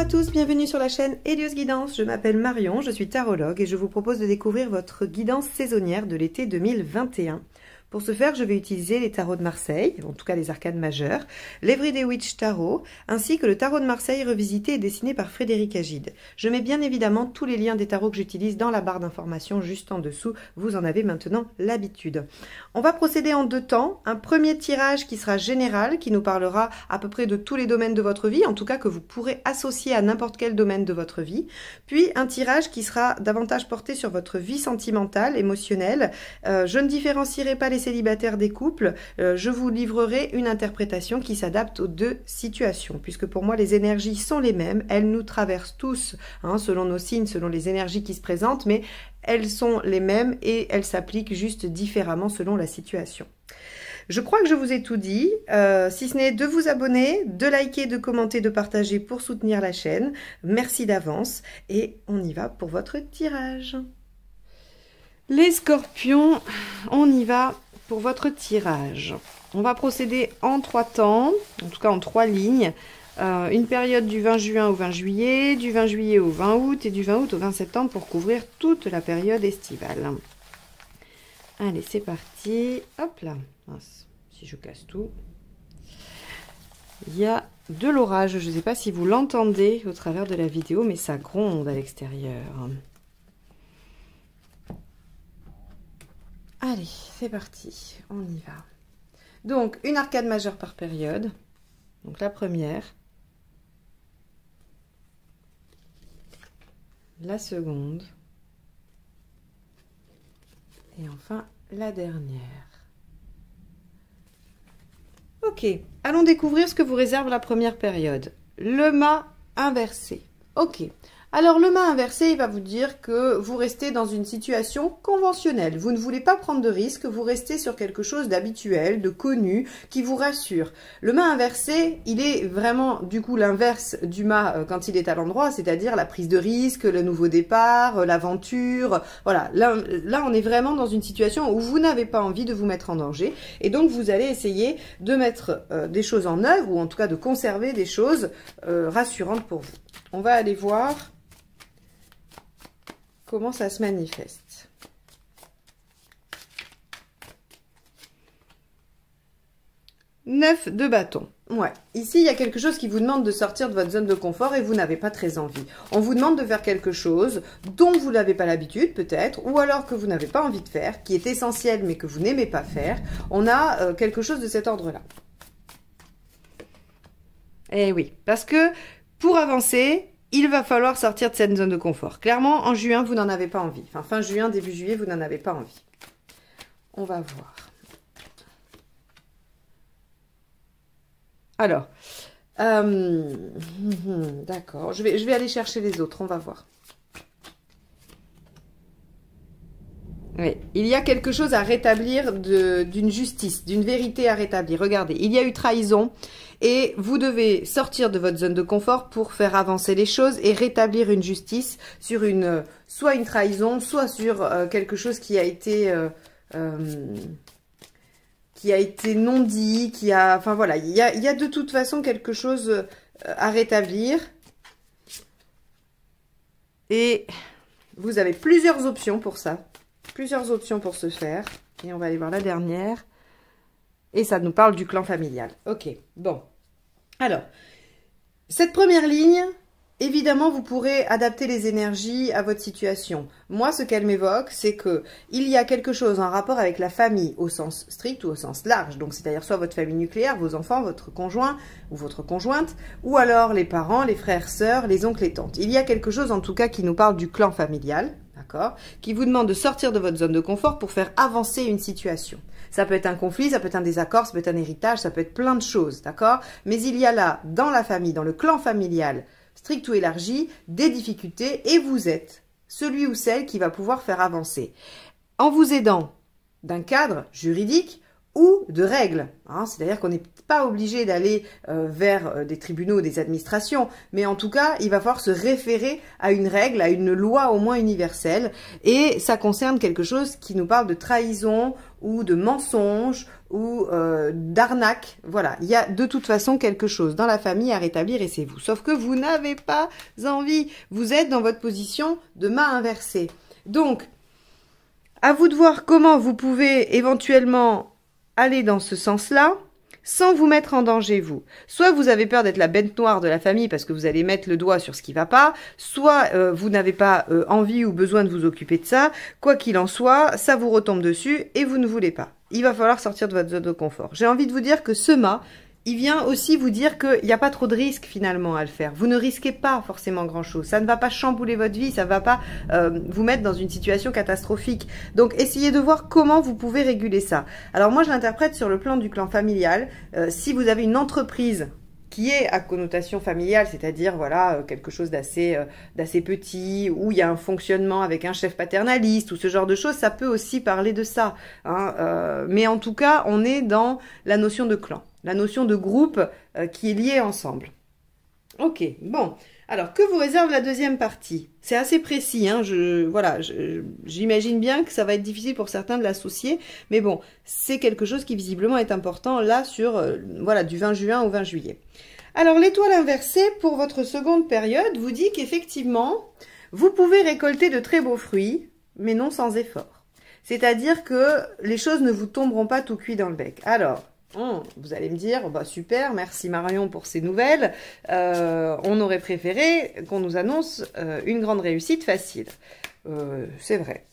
Bonjour à tous, bienvenue sur la chaîne Helios Guidance. Je m'appelle Marion, je suis tarologue et je vous propose de découvrir votre guidance saisonnière de l'été 2021. Pour ce faire, je vais utiliser les tarots de Marseille, en tout cas les arcades majeures, l'Everyday Witch Tarot, ainsi que le tarot de Marseille revisité et dessiné par Frédéric Agide. Je mets bien évidemment tous les liens des tarots que j'utilise dans la barre d'information juste en dessous. Vous en avez maintenant l'habitude. On va procéder en deux temps. Un premier tirage qui sera général, qui nous parlera à peu près de tous les domaines de votre vie, en tout cas que vous pourrez associer à n'importe quel domaine de votre vie. Puis un tirage qui sera davantage porté sur votre vie sentimentale, émotionnelle. Euh, je ne différencierai pas les célibataire célibataires des couples, euh, je vous livrerai une interprétation qui s'adapte aux deux situations, puisque pour moi les énergies sont les mêmes, elles nous traversent tous, hein, selon nos signes, selon les énergies qui se présentent, mais elles sont les mêmes et elles s'appliquent juste différemment selon la situation. Je crois que je vous ai tout dit. Euh, si ce n'est de vous abonner, de liker, de commenter, de partager pour soutenir la chaîne. Merci d'avance et on y va pour votre tirage. Les scorpions, on y va pour votre tirage. On va procéder en trois temps, en tout cas en trois lignes. Euh, une période du 20 juin au 20 juillet, du 20 juillet au 20 août et du 20 août au 20 septembre pour couvrir toute la période estivale. Allez, c'est parti. Hop là. Si je casse tout. Il y a de l'orage. Je ne sais pas si vous l'entendez au travers de la vidéo, mais ça gronde à l'extérieur. Allez, c'est parti, on y va. Donc, une arcade majeure par période. Donc la première. La seconde. Et enfin, la dernière. Ok, allons découvrir ce que vous réserve la première période. Le mât inversé. Ok, alors le main inversé, il va vous dire que vous restez dans une situation conventionnelle. Vous ne voulez pas prendre de risques, vous restez sur quelque chose d'habituel, de connu, qui vous rassure. Le main inversé, il est vraiment du coup l'inverse du mât euh, quand il est à l'endroit, c'est-à-dire la prise de risque, le nouveau départ, euh, l'aventure. Voilà, là, on est vraiment dans une situation où vous n'avez pas envie de vous mettre en danger. Et donc vous allez essayer de mettre euh, des choses en œuvre, ou en tout cas de conserver des choses rassurantes pour vous. On va aller voir comment ça se manifeste. Neuf de bâton. Ouais. Ici, il y a quelque chose qui vous demande de sortir de votre zone de confort et vous n'avez pas très envie. On vous demande de faire quelque chose dont vous n'avez pas l'habitude peut-être, ou alors que vous n'avez pas envie de faire, qui est essentiel mais que vous n'aimez pas faire. On a euh, quelque chose de cet ordre-là. Eh oui, parce que pour avancer, il va falloir sortir de cette zone de confort. Clairement, en juin, vous n'en avez pas envie. Enfin, fin juin, début juillet, vous n'en avez pas envie. On va voir. Alors, euh, d'accord. Je vais, je vais aller chercher les autres. On va voir. Oui. Il y a quelque chose à rétablir d'une justice, d'une vérité à rétablir. Regardez, il y a eu trahison, et vous devez sortir de votre zone de confort pour faire avancer les choses et rétablir une justice sur une euh, soit une trahison, soit sur euh, quelque chose qui a été euh, qui a été non dit, qui enfin voilà, il y a, de toute façon quelque chose à rétablir. Et vous avez plusieurs options pour ça, plusieurs options pour ce faire. Et on va aller voir la dernière. Et ça nous parle du clan familial. Ok, bon. Alors, cette première ligne, évidemment, vous pourrez adapter les énergies à votre situation. Moi, ce qu'elle m'évoque, c'est que il y a quelque chose en rapport avec la famille au sens strict ou au sens large. Donc, c'est-à-dire soit votre famille nucléaire, vos enfants, votre conjoint ou votre conjointe, ou alors les parents, les frères, sœurs, les oncles et tantes. Il y a quelque chose, en tout cas, qui nous parle du clan familial, d'accord Qui vous demande de sortir de votre zone de confort pour faire avancer une situation. Ça peut être un conflit, ça peut être un désaccord, ça peut être un héritage, ça peut être plein de choses, d'accord Mais il y a là, dans la famille, dans le clan familial, strict ou élargi, des difficultés et vous êtes celui ou celle qui va pouvoir faire avancer. En vous aidant d'un cadre juridique, ou de règles. Hein. C'est-à-dire qu'on n'est pas obligé d'aller euh, vers euh, des tribunaux, des administrations, mais en tout cas, il va falloir se référer à une règle, à une loi au moins universelle, et ça concerne quelque chose qui nous parle de trahison ou de mensonge ou euh, d'arnaque. Voilà, il y a de toute façon quelque chose dans la famille à rétablir et c'est vous. Sauf que vous n'avez pas envie, vous êtes dans votre position de main inversée. Donc, à vous de voir comment vous pouvez éventuellement allez dans ce sens-là sans vous mettre en danger, vous. Soit vous avez peur d'être la bête noire de la famille parce que vous allez mettre le doigt sur ce qui va pas, soit euh, vous n'avez pas euh, envie ou besoin de vous occuper de ça. Quoi qu'il en soit, ça vous retombe dessus et vous ne voulez pas. Il va falloir sortir de votre zone de confort. J'ai envie de vous dire que ce mât, il vient aussi vous dire qu'il n'y a pas trop de risques finalement à le faire. Vous ne risquez pas forcément grand-chose. Ça ne va pas chambouler votre vie, ça ne va pas euh, vous mettre dans une situation catastrophique. Donc essayez de voir comment vous pouvez réguler ça. Alors moi je l'interprète sur le plan du clan familial. Euh, si vous avez une entreprise qui est à connotation familiale, c'est-à-dire voilà euh, quelque chose d'assez d'assez petit, où il y a un fonctionnement avec un chef paternaliste ou ce genre de choses, ça peut aussi parler de ça. Hein. mais en tout cas, on est dans la notion de clan. La notion de groupe euh, qui est liée ensemble. Ok, bon. Alors, que vous réserve la deuxième partie C'est assez précis, hein, je, voilà, j'imagine bien que ça va être difficile pour certains de l'associer, mais bon, c'est quelque chose qui visiblement est important là sur, euh, voilà, du 20 juin au 20 juillet. Alors, l'étoile inversée pour votre seconde période vous dit qu'effectivement, vous pouvez récolter de très beaux fruits, mais non sans effort. C'est-à-dire que les choses ne vous tomberont pas tout cuit dans le bec. Alors, Hein, vous allez me dire, bah, super, merci Marion pour ces nouvelles. Euh, on aurait préféré qu'on nous annonce euh, une grande réussite facile. Euh, c'est vrai.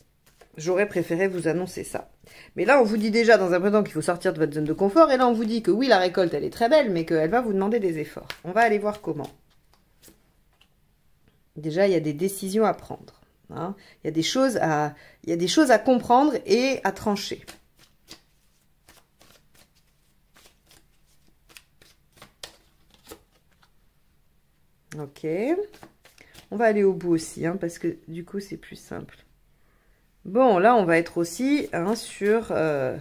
J'aurais préféré vous annoncer ça. Mais là, on vous dit déjà dans un premier qu'il faut sortir de votre zone de confort. Et là, on vous dit que oui, la récolte, elle est très belle, mais qu'elle va vous demander des efforts. On va aller voir comment. Déjà, il y a des décisions à prendre. Hein. Il, il y a des choses à comprendre et à trancher. Ok. On va aller au bout aussi, hein, parce que du coup, c'est plus simple. Bon, là, on va être aussi hein, sur... Euh,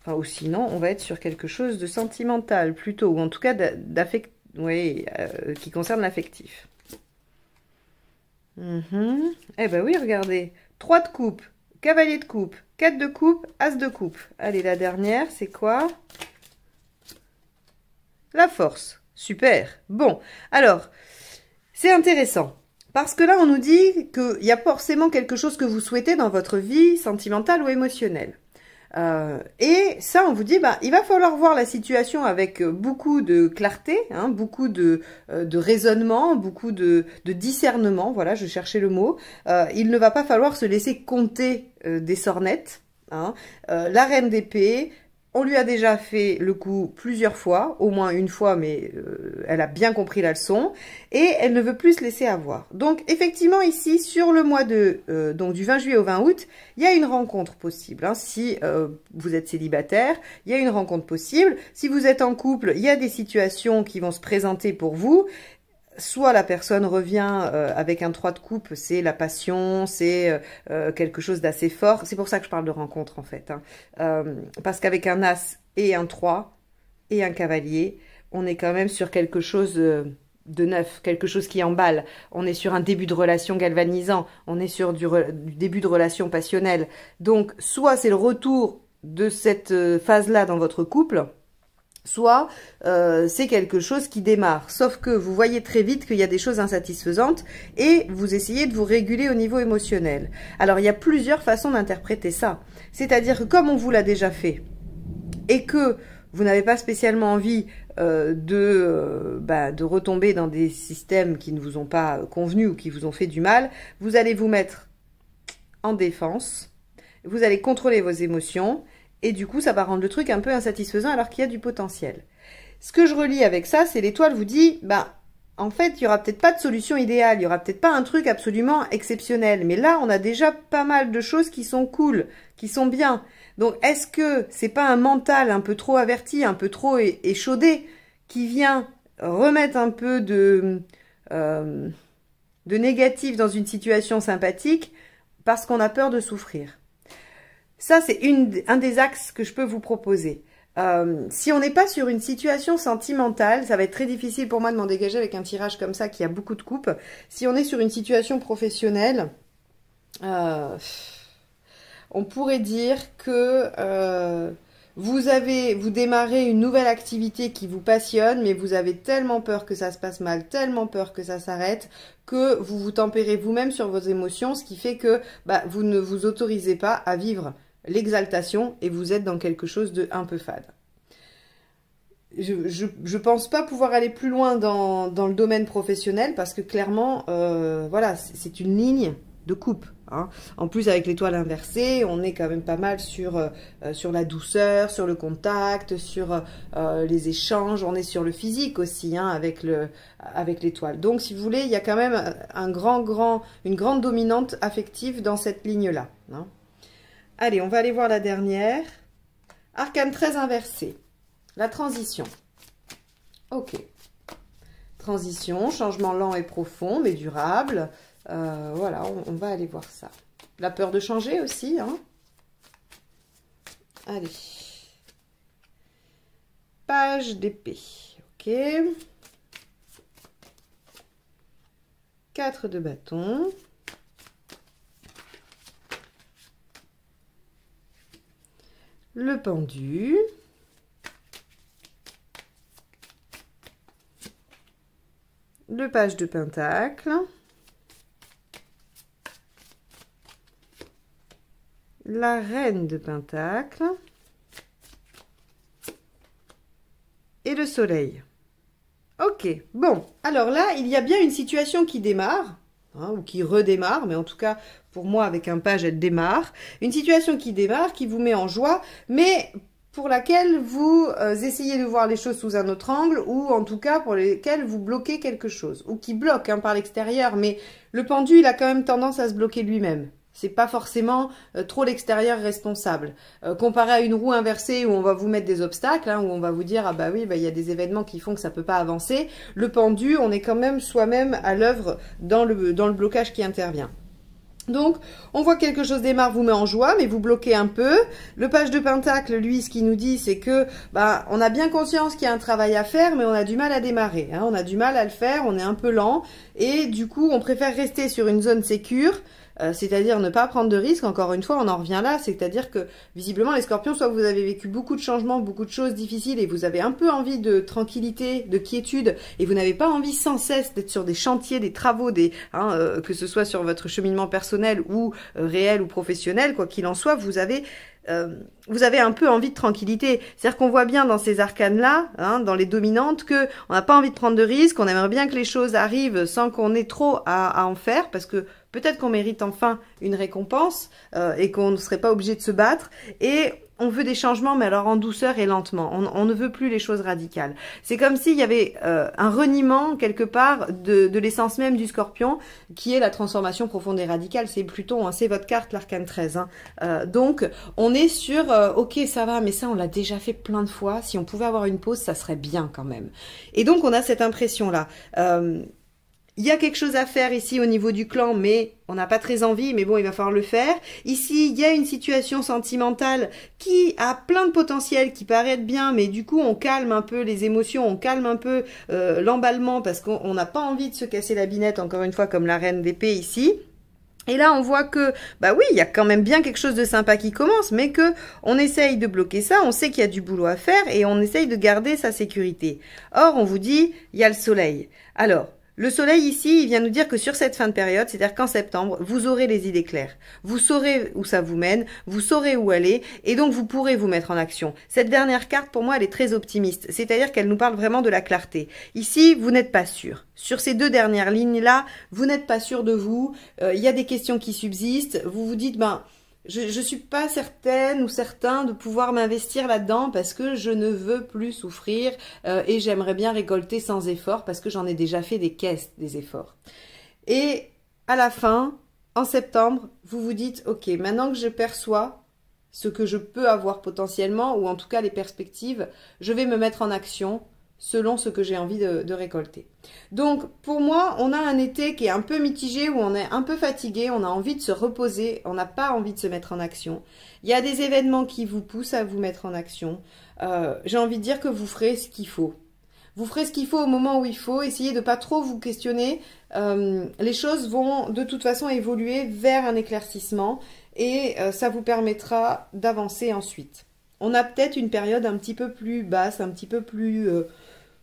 enfin, ou sinon, on va être sur quelque chose de sentimental, plutôt, ou en tout cas d'affect... Euh, qui concerne l'affectif. Mm-hmm. Eh ben oui, regardez. trois de coupe, cavalier de coupe, quatre de coupe, as de coupe. Allez, la dernière, c'est quoi La force. Super. Bon, alors, c'est intéressant. Parce que là, on nous dit qu'il y a forcément quelque chose que vous souhaitez dans votre vie sentimentale ou émotionnelle. Euh, et ça, on vous dit, bah, il va falloir voir la situation avec euh, beaucoup de clarté, hein, beaucoup euh, de, raisonnement, beaucoup de, discernement. Voilà, je cherchais le mot. il ne va pas falloir se laisser compter des sornettes. Hein. la reine d'épée, on lui a déjà fait le coup plusieurs fois, au moins une fois, mais euh, elle a bien compris la leçon. Et elle ne veut plus se laisser avoir. Donc effectivement ici, sur le mois de, euh, donc du 20 juillet au 20 août, il y a une rencontre possible. Hein. Si euh, vous êtes célibataire, il y a une rencontre possible. Si vous êtes en couple, il y a des situations qui vont se présenter pour vous soit la personne revient euh, avec un 3 de coupe, c'est la passion, c'est euh, euh, quelque chose d'assez fort. C'est pour ça que je parle de rencontre en fait. Hein. parce qu'avec un As et un 3 et un cavalier, on est quand même sur quelque chose de, neuf, quelque chose qui emballe. On est sur un début de relation galvanisant, on est sur du début de relation passionnelle. Donc soit c'est le retour de cette phase-là dans votre couple, soit euh, c'est quelque chose qui démarre. Sauf que vous voyez très vite qu'il y a des choses insatisfaisantes et vous essayez de vous réguler au niveau émotionnel. Alors, il y a plusieurs façons d'interpréter ça. C'est-à-dire que comme on vous l'a déjà fait et que vous n'avez pas spécialement envie euh, de, euh, bah, de retomber dans des systèmes qui ne vous ont pas convenu ou qui vous ont fait du mal, vous allez vous mettre en défense, vous allez contrôler vos émotions et du coup, ça va rendre le truc un peu insatisfaisant alors qu'il y a du potentiel. Ce que je relis avec ça, c'est l'étoile vous dit, bah, en fait, il y aura peut-être pas de solution idéale, il y aura peut-être pas un truc absolument exceptionnel, mais là, on a déjà pas mal de choses qui sont cool, qui sont bien. Donc, est-ce que c'est pas un mental un peu trop averti, un peu trop échaudé, qui vient remettre un peu de, euh, de négatif dans une situation sympathique parce qu'on a peur de souffrir ça, c'est un des axes que je peux vous proposer. Euh, si on n'est pas sur une situation sentimentale, ça va être très difficile pour moi de m'en dégager avec un tirage comme ça qui a beaucoup de coupes. Si on est sur une situation professionnelle, euh, on pourrait dire que euh, vous avez, vous démarrez une nouvelle activité qui vous passionne, mais vous avez tellement peur que ça se passe mal, tellement peur que ça s'arrête, que vous vous tempérez vous-même sur vos émotions, ce qui fait que bah, vous ne vous autorisez pas à vivre l'exaltation et vous êtes dans quelque chose de un peu fade. Je, ne pense pas pouvoir aller plus loin dans, le domaine professionnel parce que clairement, euh, voilà, c'est une ligne de coupe. Hein. En plus, avec l'étoile inversée, on est quand même pas mal sur, euh, euh, la douceur, sur le contact, sur les échanges. On est sur le physique aussi hein, avec l'étoile. Donc, si vous voulez, il y a quand même un grand, grand, une grande dominante affective dans cette ligne-là. Hein. Allez, on va aller voir la dernière. Arcane 13 inversé. La transition. Ok. Transition, changement lent et profond, mais durable. Euh, voilà, on, va aller voir ça. La peur de changer aussi. Hein. Allez. Page d'épée. Ok. 4 de bâton. le pendu. Le page de pentacle. La reine de pentacle. Et le soleil. Ok, bon, alors là, il y a bien une situation qui démarre, hein, ou qui redémarre, mais en tout cas, pour moi, avec un page, elle démarre. Une situation qui démarre, qui vous met en joie, mais pour laquelle vous euh, essayez de voir les choses sous un autre angle, ou en tout cas pour lesquelles vous bloquez quelque chose, ou qui bloque hein, par l'extérieur, mais le pendu, il a quand même tendance à se bloquer lui-même. C'est pas forcément euh, trop l'extérieur responsable. Euh, comparé à une roue inversée où on va vous mettre des obstacles, hein, où on va vous dire ah bah oui, bah, il y a des événements qui font que ça peut pas avancer. Le pendu, on est quand même soi-même à l'œuvre dans le blocage qui intervient. Donc, on voit que quelque chose démarre, vous met en joie, mais vous bloquez un peu. Le page de pentacle, lui, ce qu'il nous dit, c'est que bah, on a bien conscience qu'il y a un travail à faire, mais on a du mal à démarrer. Hein. On a du mal à le faire, on est un peu lent. Et du coup, on préfère rester sur une zone sécure euh, c'est-à-dire ne pas prendre de risques, encore une fois, on en revient là, c'est-à-dire que visiblement les scorpions, soit vous avez vécu beaucoup de changements, beaucoup de choses difficiles et vous avez un peu envie de tranquillité, de quiétude, et vous n'avez pas envie sans cesse d'être sur des chantiers, des travaux, des, hein, euh, que ce soit sur votre cheminement personnel ou euh, réel ou professionnel, quoi qu'il en soit, vous avez vous avez un peu envie de tranquillité. C'est-à-dire qu'on voit bien dans ces arcanes-là, hein, dans les dominantes, que on n'a pas envie de prendre de risques, on aimerait bien que les choses arrivent sans qu'on ait trop à en faire, parce que Peut-être qu'on mérite enfin une récompense euh, et qu'on ne serait pas obligé de se battre. Et on veut des changements, mais alors en douceur et lentement. On, ne veut plus les choses radicales. C'est comme s'il y avait euh, un reniement quelque part de, l'essence même du scorpion, qui est la transformation profonde et radicale. C'est Pluton, hein, c'est votre carte, l'arcane 13. Hein. Euh, donc, on est sur, ok, ça va, mais ça, on l'a déjà fait plein de fois. Si on pouvait avoir une pause, ça serait bien quand même. Et donc, on a cette impression-là il y a quelque chose à faire ici au niveau du clan, mais on n'a pas très envie, mais bon, il va falloir le faire. Ici, il y a une situation sentimentale qui a plein de potentiel, qui paraît être bien, mais du coup, on calme un peu les émotions, on calme un peu euh, l'emballement, parce qu'on n'a pas envie de se casser la binette, encore une fois, comme la reine d'épée ici. Et là, on voit que, bah oui, il y a quand même bien quelque chose de sympa qui commence, mais que on essaye de bloquer ça, on sait qu'il y a du boulot à faire et on essaye de garder sa sécurité. Or, on vous dit, il y a le soleil. Alors, le soleil ici, il vient nous dire que sur cette fin de période, c'est-à-dire qu'en septembre, vous aurez les idées claires. Vous saurez où ça vous mène, vous saurez où aller, et donc vous pourrez vous mettre en action. Cette dernière carte, pour moi, elle est très optimiste, c'est-à-dire qu'elle nous parle vraiment de la clarté. Ici, vous n'êtes pas sûr. Sur ces deux dernières lignes-là, vous n'êtes pas sûr de vous, euh, il y a des questions qui subsistent, vous vous dites, ben je ne suis pas certaine ou certain de pouvoir m'investir là-dedans parce que je ne veux plus souffrir euh, et j'aimerais bien récolter sans effort parce que j'en ai déjà fait des caisses, des efforts. Et à la fin, en septembre, vous vous dites, ok, maintenant que je perçois ce que je peux avoir potentiellement, ou en tout cas les perspectives, je vais me mettre en action selon ce que j'ai envie de, récolter. Donc pour moi, on a un été qui est un peu mitigé, où on est un peu fatigué, on a envie de se reposer, on n'a pas envie de se mettre en action. Il y a des événements qui vous poussent à vous mettre en action. Euh, j'ai envie de dire que vous ferez ce qu'il faut. Vous ferez ce qu'il faut au moment où il faut, essayez de ne pas trop vous questionner. Euh, les choses vont de toute façon évoluer vers un éclaircissement et euh, ça vous permettra d'avancer ensuite. On a peut-être une période un petit peu plus basse, un petit peu plus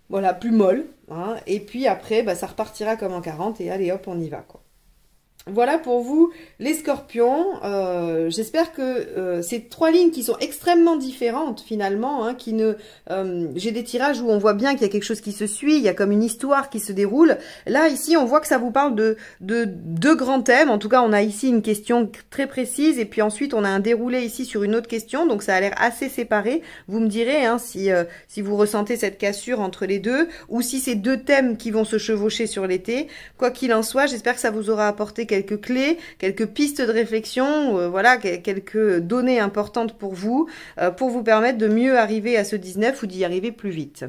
voilà, plus molle. Hein, et puis après, bah, ça repartira comme en 40 et allez hop, on y va. Quoi. Voilà pour vous les scorpions. Euh, j'espère que euh, ces trois lignes qui sont extrêmement différentes finalement, hein, qui ne, euh, j'ai des tirages où on voit bien qu'il y a quelque chose qui se suit, il y a comme une histoire qui se déroule. Là ici, on voit que ça vous parle de deux grands thèmes. En tout cas, on a ici une question très précise et puis ensuite on a un déroulé ici sur une autre question. Donc ça a l'air assez séparé. Vous me direz hein, si vous ressentez cette cassure entre les deux ou si c'est deux thèmes qui vont se chevaucher sur l'été. Quoi qu'il en soit, j'espère que ça vous aura apporté quelque quelques clés, quelques pistes de réflexion, euh, voilà, quelques données importantes pour vous, euh, pour vous permettre de mieux arriver à ce 19 ou d'y arriver plus vite.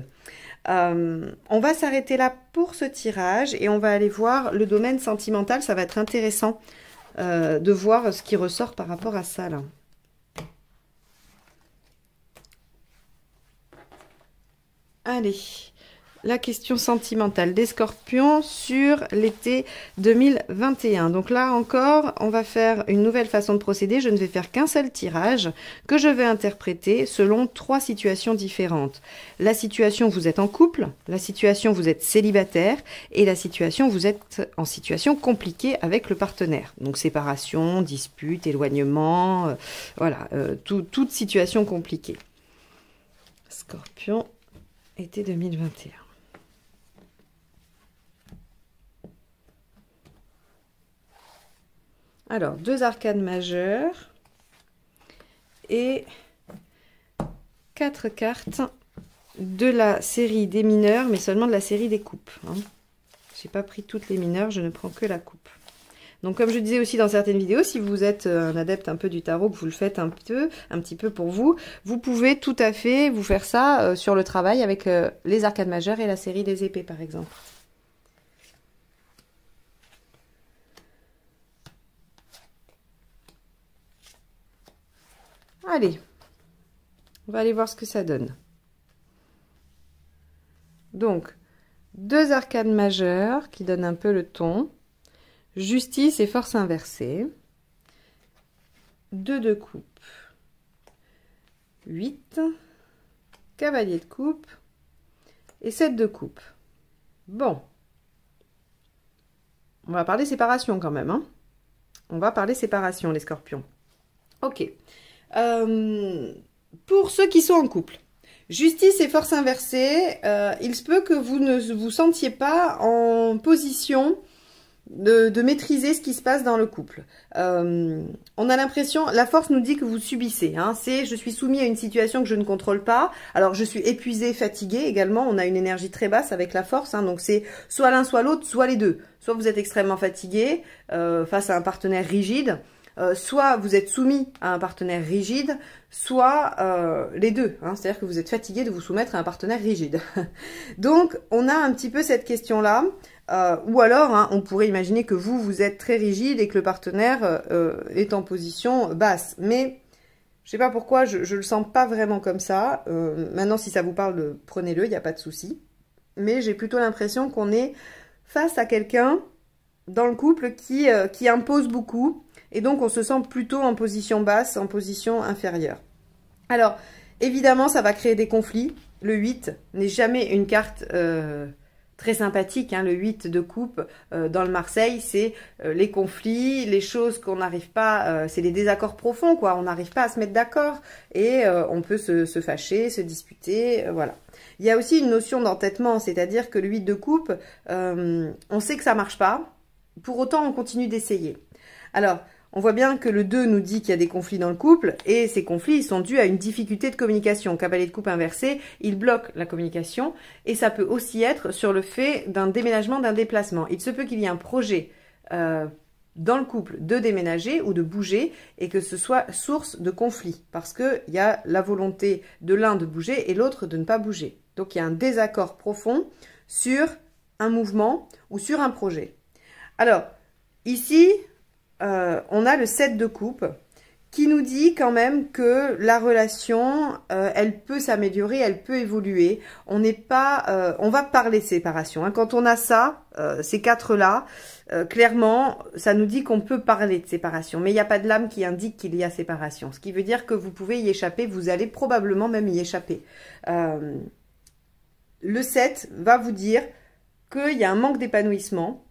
Euh, on va s'arrêter là pour ce tirage et on va aller voir le domaine sentimental. Ça va être intéressant de voir ce qui ressort par rapport à ça là. Allez, la question sentimentale des scorpions sur l'été 2021. Donc là encore, on va faire une nouvelle façon de procéder. Je ne vais faire qu'un seul tirage que je vais interpréter selon trois situations différentes. La situation vous êtes en couple, la situation vous êtes célibataire et la situation vous êtes en situation compliquée avec le partenaire. Donc séparation, dispute, éloignement, euh, voilà, euh, toute situation compliquée. Scorpion, été 2021. Alors, deux arcades majeures et quatre cartes de la série des mineurs, mais seulement de la série des coupes. Hein. Je n'ai pas pris toutes les mineurs, je ne prends que la coupe. Donc comme je disais aussi dans certaines vidéos, si vous êtes euh, un adepte un peu du tarot, que vous le faites un petit peu pour vous, vous pouvez tout à fait vous faire ça euh, sur le travail avec euh, les arcades majeures et la série des épées par exemple. Allez, on va aller voir ce que ça donne. Donc, deux arcades majeures qui donnent un peu le ton. Justice et force inversée. Deux de coupe. Huit. Cavalier de coupe. Et sept de coupe. Bon. On va parler séparation quand même. Hein. on va parler séparation, les scorpions. Ok. Euh, pour ceux qui sont en couple, justice et force inversée, euh, il se peut que vous ne vous sentiez pas en position de, maîtriser ce qui se passe dans le couple. Euh, on a l'impression, la force nous dit que vous subissez. Hein. C'est je suis soumis à une situation que je ne contrôle pas. Alors je suis épuisé, fatigué également. On a une énergie très basse avec la force. Hein. donc c'est soit l'un, soit l'autre, soit les deux. Soit vous êtes extrêmement fatigué face à un partenaire rigide euh, soit vous êtes soumis à un partenaire rigide, soit euh, les deux. Hein. C'est-à-dire que vous êtes fatigué de vous soumettre à un partenaire rigide. Donc, on a un petit peu cette question-là. Euh, ou alors, hein, on pourrait imaginer que vous, vous êtes très rigide et que le partenaire est en position basse. Mais je ne sais pas pourquoi, je, ne le sens pas vraiment comme ça. maintenant, si ça vous parle, prenez-le, il n'y a pas de souci. Mais j'ai plutôt l'impression qu'on est face à quelqu'un dans le couple qui impose beaucoup, et donc, on se sent plutôt en position basse, en position inférieure. Alors, évidemment, ça va créer des conflits. Le 8 n'est jamais une carte euh, très sympathique. Hein. Le 8 de coupe euh, dans le Marseille, c'est euh, les conflits, les choses qu'on n'arrive pas... c'est les désaccords profonds, quoi. On n'arrive pas à se mettre d'accord. Et on peut se, fâcher, se disputer, voilà. Il y a aussi une notion d'entêtement, c'est-à-dire que le 8 de coupe, on sait que ça marche pas. Pour autant, on continue d'essayer. Alors, on voit bien que le 2 nous dit qu'il y a des conflits dans le couple et ces conflits sont dus à une difficulté de communication. Cavalier de coupe inversé, il bloque la communication et ça peut aussi être sur le fait d'un déménagement, d'un déplacement. Il se peut qu'il y ait un projet euh, dans le couple de déménager ou de bouger et que ce soit source de conflit parce qu'il y a la volonté de l'un de bouger et l'autre de ne pas bouger. Donc il y a un désaccord profond sur un mouvement ou sur un projet. Alors, ici, euh, on a le 7 de coupe qui nous dit quand même que la relation, euh, elle peut s'améliorer, elle peut évoluer. On n'est pas, euh, on va parler séparation. Hein. Quand on a ça, ces quatre-là, clairement, ça nous dit qu'on peut parler de séparation. Mais il n'y a pas de lame qui indique qu'il y a séparation. Ce qui veut dire que vous pouvez y échapper, vous allez probablement même y échapper. le 7 va vous dire qu'il y a un manque d'épanouissement,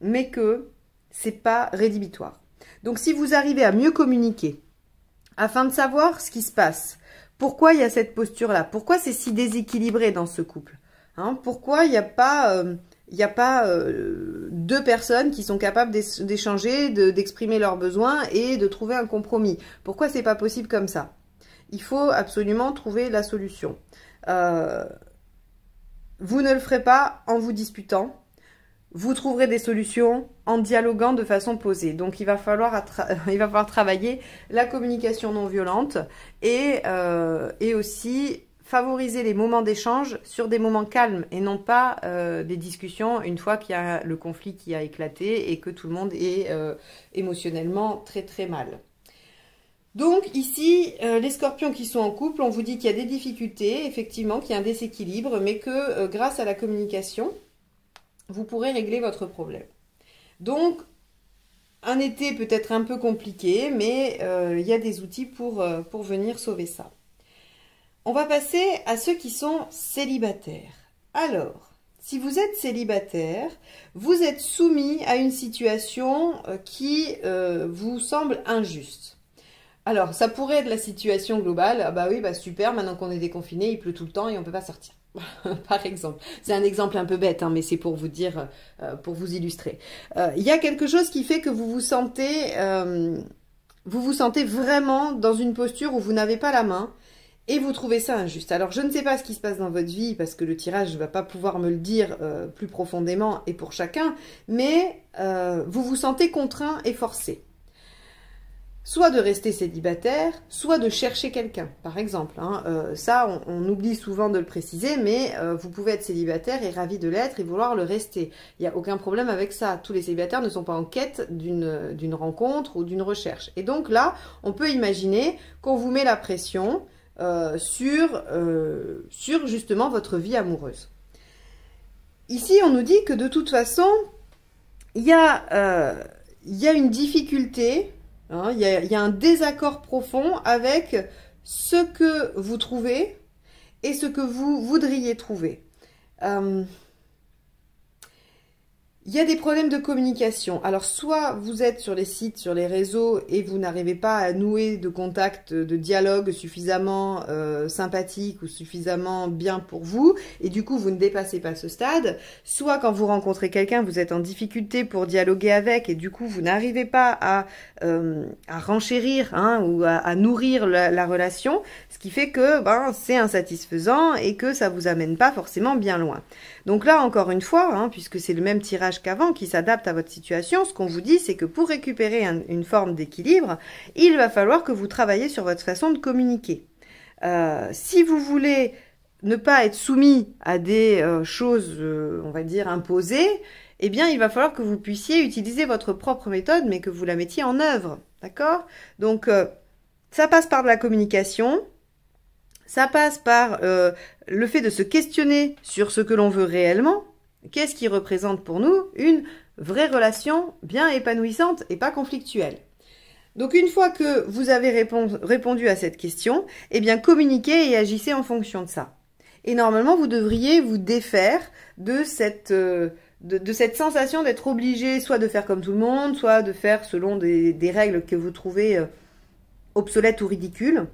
mais que c'est pas rédhibitoire. Donc si vous arrivez à mieux communiquer, afin de savoir ce qui se passe, pourquoi il y a cette posture-là, pourquoi c'est si déséquilibré dans ce couple, hein, pourquoi il n'y a pas, euh, euh, deux personnes qui sont capables d'échanger, d'exprimer leurs besoins et de trouver un compromis. Pourquoi c'est pas possible comme ça Il faut absolument trouver la solution. Euh, vous ne le ferez pas en vous disputant, vous trouverez des solutions en dialoguant de façon posée. Donc il va falloir, il va falloir travailler la communication non violente et, euh, et aussi favoriser les moments d'échange sur des moments calmes et non pas euh, des discussions une fois qu'il y a le conflit qui a éclaté et que tout le monde est euh, émotionnellement très très mal. Donc ici, les scorpions qui sont en couple, on vous dit qu'il y a des difficultés, effectivement, qu'il y a un déséquilibre, mais que grâce à la communication, vous pourrez régler votre problème. Donc, un été peut-être un peu compliqué, mais euh, il y a des outils pour, euh, pour venir sauver ça. On va passer à ceux qui sont célibataires. Alors, si vous êtes célibataire, vous êtes soumis à une situation euh, qui vous semble injuste. Alors, ça pourrait être la situation globale, ah bah oui, bah super, maintenant qu'on est déconfiné, il pleut tout le temps et on ne peut pas sortir. Par exemple, c'est un exemple un peu bête, hein, mais c'est pour vous dire, euh, pour vous illustrer. Euh, il y a quelque chose qui fait que vous vous sentez, euh, vous vous sentez vraiment dans une posture où vous n'avez pas la main et vous trouvez ça injuste. Alors je ne sais pas ce qui se passe dans votre vie parce que le tirage ne va pas pouvoir me le dire plus profondément et pour chacun, mais vous vous sentez contraint et forcé soit de rester célibataire, soit de chercher quelqu'un, par exemple. Hein. Euh, ça, on, oublie souvent de le préciser, mais euh, vous pouvez être célibataire et ravi de l'être et vouloir le rester. Il n'y a aucun problème avec ça. Tous les célibataires ne sont pas en quête d'une rencontre ou d'une recherche. Et donc là, on peut imaginer qu'on vous met la pression euh, sur, sur justement votre vie amoureuse. Ici, on nous dit que de toute façon, il y a une difficulté Hein, il y, a un désaccord profond avec ce que vous trouvez et ce que vous voudriez trouver. Euh, il y a des problèmes de communication. Alors, soit vous êtes sur les sites, sur les réseaux, et vous n'arrivez pas à nouer de contacts, de dialogues suffisamment euh, ou suffisamment bien pour vous, et du coup, vous ne dépassez pas ce stade. Soit quand vous rencontrez quelqu'un, vous êtes en difficulté pour dialoguer avec, et du coup, vous n'arrivez pas à, euh, à renchérir hein, ou à, nourrir la, relation, ce qui fait que ben, c'est insatisfaisant et que ça vous amène pas forcément bien loin. Donc là, encore une fois, hein, puisque c'est le même tirage qu'avant, qui s'adapte à votre situation, ce qu'on vous dit, c'est que pour récupérer une forme d'équilibre, il va falloir que vous travailliez sur votre façon de communiquer. Euh, si vous voulez ne pas être soumis à des euh, choses, euh, on va dire, imposées, eh bien, il va falloir que vous puissiez utiliser votre propre méthode, mais que vous la mettiez en œuvre. D'accord Donc, ça passe par de la communication, ça passe par le fait de se questionner sur ce que l'on veut réellement, Qu'est-ce qui représente pour nous une vraie relation bien épanouissante et pas conflictuelle donc une fois que vous avez répondu à cette question, eh bien communiquez et agissez en fonction de ça. Et normalement, vous devriez vous défaire de cette, euh, de, cette sensation d'être obligé soit de faire comme tout le monde, soit de faire selon des, règles que vous trouvez euh, obsolètes ou ridicules.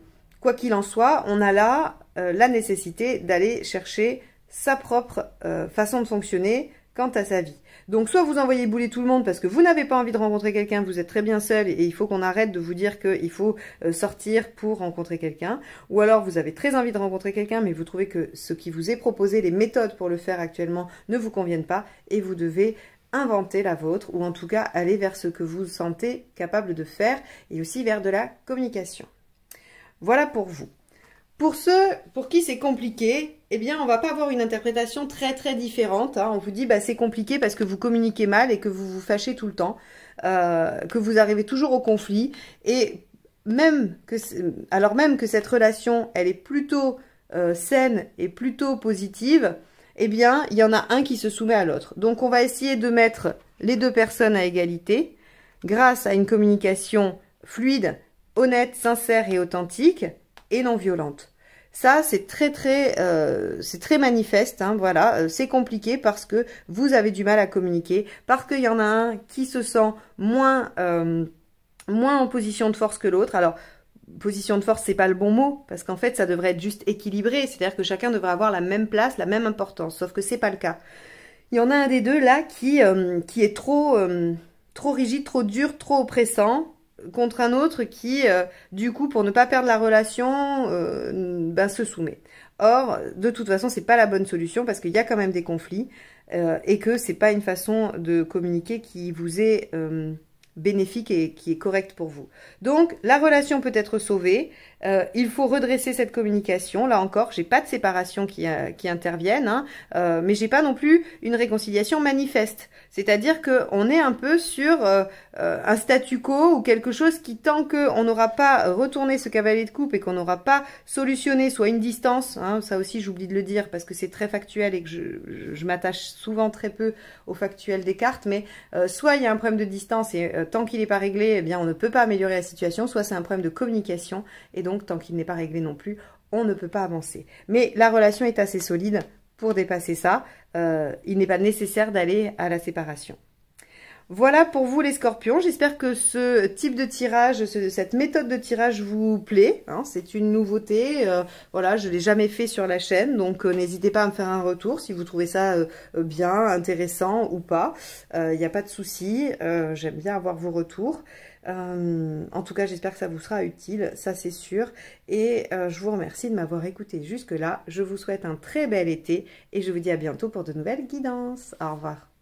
Quoi qu'il en soit, on a là euh, la nécessité d'aller chercher sa propre euh, façon de fonctionner quant à sa vie. Donc soit vous envoyez bouler tout le monde parce que vous n'avez pas envie de rencontrer quelqu'un, vous êtes très bien seul et il faut qu'on arrête de vous dire qu'il faut euh, sortir pour rencontrer quelqu'un, ou alors vous avez très envie de rencontrer quelqu'un mais vous trouvez que ce qui vous est proposé, les méthodes pour le faire actuellement ne vous conviennent pas et vous devez inventer la vôtre ou en tout cas aller vers ce que vous sentez capable de faire et aussi vers de la communication. Voilà pour vous. Pour ceux pour qui c'est compliqué, eh bien, on va pas avoir une interprétation très très différente. Hein. On vous dit, bah, c'est compliqué parce que vous communiquez mal et que vous vous fâchez tout le temps, euh, que vous arrivez toujours au conflit. Et même que, alors même que cette relation, elle est plutôt euh, saine et plutôt positive, eh bien, il y en a un qui se soumet à l'autre. Donc, on va essayer de mettre les deux personnes à égalité grâce à une communication fluide, honnête, sincère et authentique et non violente. Ça, c'est très très, euh, c'est très manifeste. Hein, voilà, euh, c'est compliqué parce que vous avez du mal à communiquer, parce qu'il y en a un qui se sent moins, euh, moins en position de force que l'autre. Alors position de force, c'est pas le bon mot, parce qu'en fait, ça devrait être juste équilibré, c'est-à-dire que chacun devrait avoir la même place, la même importance, sauf que c'est pas le cas. Il y en a un des deux là qui, qui est trop, trop rigide, trop dur, trop oppressant, contre un autre qui, euh, du coup, pour ne pas perdre la relation, euh, ben, se soumet. Or, de toute façon, c'est pas la bonne solution parce qu'il y a quand même des conflits euh, et que c'est pas une façon de communiquer qui vous est bénéfique et qui est correcte pour vous. Donc, la relation peut être sauvée. il faut redresser cette communication. Là encore, j'ai pas de séparation qui, qui intervienne, hein, mais j'ai pas non plus une réconciliation manifeste. C'est-à-dire qu'on est un peu sur euh, euh, un statu quo ou quelque chose qui, tant qu'on n'aura pas retourné ce cavalier de coupe et qu'on n'aura pas solutionné soit une distance, hein, ça aussi j'oublie de le dire parce que c'est très factuel et que je, m'attache souvent très peu au factuel des cartes, mais euh, soit il y a un problème de distance et tant qu'il n'est pas réglé, eh bien on ne peut pas améliorer la situation, soit c'est un problème de communication et donc tant qu'il n'est pas réglé non plus, on ne peut pas avancer. Mais la relation est assez solide pour dépasser ça, euh, il n'est pas nécessaire d'aller à la séparation. Voilà pour vous les scorpions, j'espère que ce type de tirage, cette méthode de tirage vous plaît, hein. c'est une nouveauté, euh, voilà je l'ai jamais fait sur la chaîne, donc euh, n'hésitez pas à me faire un retour si vous trouvez ça bien, intéressant ou pas, il n'y a pas de souci, j'aime bien avoir vos retours. Euh, en tout cas, j'espère que ça vous sera utile, ça c'est sûr. Et euh, je vous remercie de m'avoir écouté jusque-là. Je vous souhaite un très bel été et je vous dis à bientôt pour de nouvelles guidances. Au revoir.